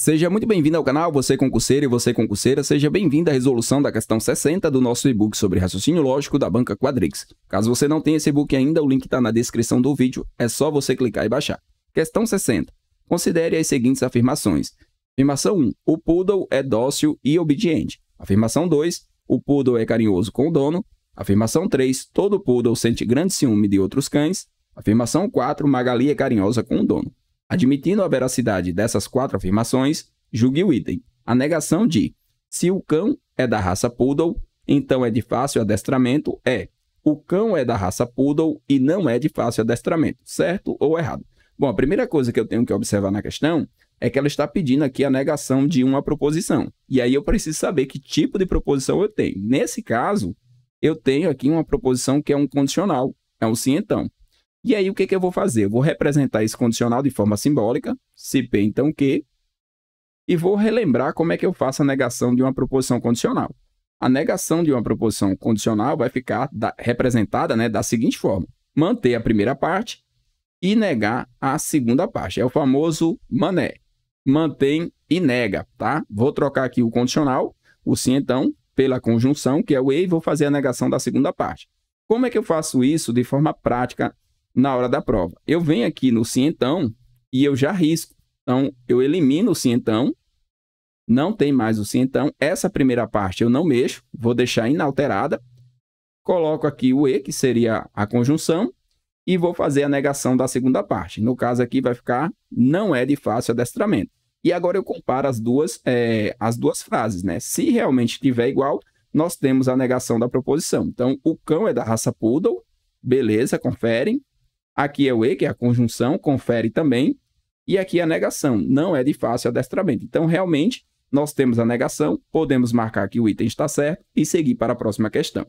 Seja muito bem-vindo ao canal, você concurseiro e você concurseira, seja bem-vindo à resolução da questão 60 do nosso e-book sobre raciocínio lógico da banca Quadrix. Caso você não tenha esse e-book ainda, o link está na descrição do vídeo, é só você clicar e baixar. Questão 60. Considere as seguintes afirmações. Afirmação 1. O poodle é dócil e obediente. Afirmação 2. O poodle é carinhoso com o dono. Afirmação 3. Todo poodle sente grande ciúme de outros cães. Afirmação 4. Magali é carinhosa com o dono. Admitindo a veracidade dessas quatro afirmações, julgue o item. A negação de se o cão é da raça poodle, então é de fácil adestramento é o cão é da raça poodle e não é de fácil adestramento, certo ou errado? Bom, a primeira coisa que eu tenho que observar na questão é que ela está pedindo aqui a negação de uma proposição. E aí eu preciso saber que tipo de proposição eu tenho. Nesse caso, eu tenho aqui uma proposição que é um condicional, é um sim então. E aí, o que, é que eu vou fazer? Eu vou representar esse condicional de forma simbólica, se P então Q, e vou relembrar como é que eu faço a negação de uma proposição condicional. A negação de uma proposição condicional vai ficar da, representada né, da seguinte forma: manter a primeira parte e negar a segunda parte. É o famoso mané. Mantém e nega, tá? Vou trocar aqui o condicional, o sim então, pela conjunção, que é o e, e vou fazer a negação da segunda parte. Como é que eu faço isso de forma prática na hora da prova. Eu venho aqui no cientão e eu já risco. Então, eu elimino o cientão, não tem mais o cientão. Essa primeira parte eu não mexo, vou deixar inalterada. Coloco aqui o E, que seria a conjunção, e vou fazer a negação da segunda parte. No caso aqui vai ficar, não é de fácil adestramento. E agora eu comparo as duas, é, as duas frases, né? Se realmente tiver igual, nós temos a negação da proposição. Então, o cão é da raça poodle, beleza, conferem. Aqui é o E, que é a conjunção, confere também. E aqui é a negação, não é de fácil adestramento. Então, realmente, nós temos a negação, podemos marcar que o item está certo e seguir para a próxima questão.